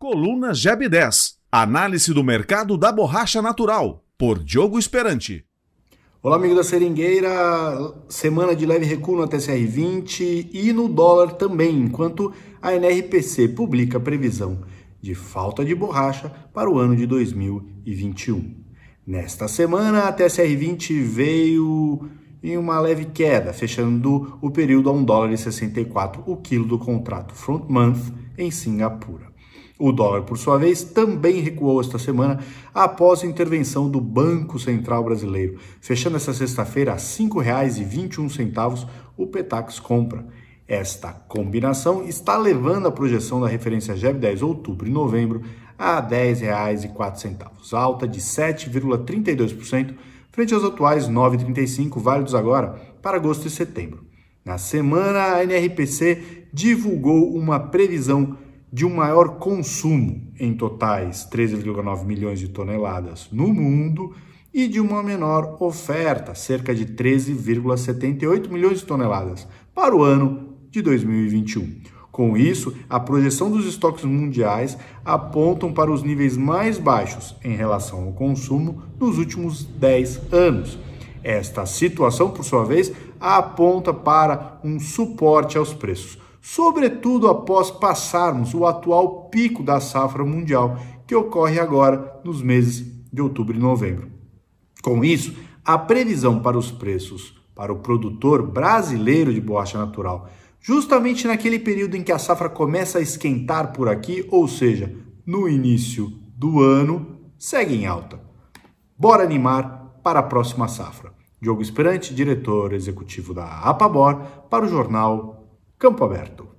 Coluna GEB 10 Análise do mercado da borracha natural, por Diogo Esperante. Olá, amigo da Seringueira. Semana de leve recuo no TCR 20 e no dólar também, enquanto a NRPC publica previsão de falta de borracha para o ano de 2021. Nesta semana, a TSR 20 veio em uma leve queda, fechando o período a 1,64 dólar e o quilo do contrato front month em Singapura. O dólar, por sua vez, também recuou esta semana após a intervenção do Banco Central Brasileiro, fechando esta sexta-feira a R$ 5,21 o Petax compra. Esta combinação está levando a projeção da referência GEB 10 outubro e novembro a R$ 10,04, alta de 7,32% frente aos atuais 9,35 válidos agora para agosto e setembro. Na semana, a NRPC divulgou uma previsão de um maior consumo em totais 13,9 milhões de toneladas no mundo e de uma menor oferta, cerca de 13,78 milhões de toneladas para o ano de 2021. Com isso, a projeção dos estoques mundiais apontam para os níveis mais baixos em relação ao consumo nos últimos 10 anos. Esta situação, por sua vez, aponta para um suporte aos preços sobretudo após passarmos o atual pico da safra mundial, que ocorre agora nos meses de outubro e novembro. Com isso, a previsão para os preços para o produtor brasileiro de borracha natural, justamente naquele período em que a safra começa a esquentar por aqui, ou seja, no início do ano, segue em alta. Bora animar para a próxima safra. Diogo Esperante, diretor executivo da Apabor, para o jornal Campo Aberto.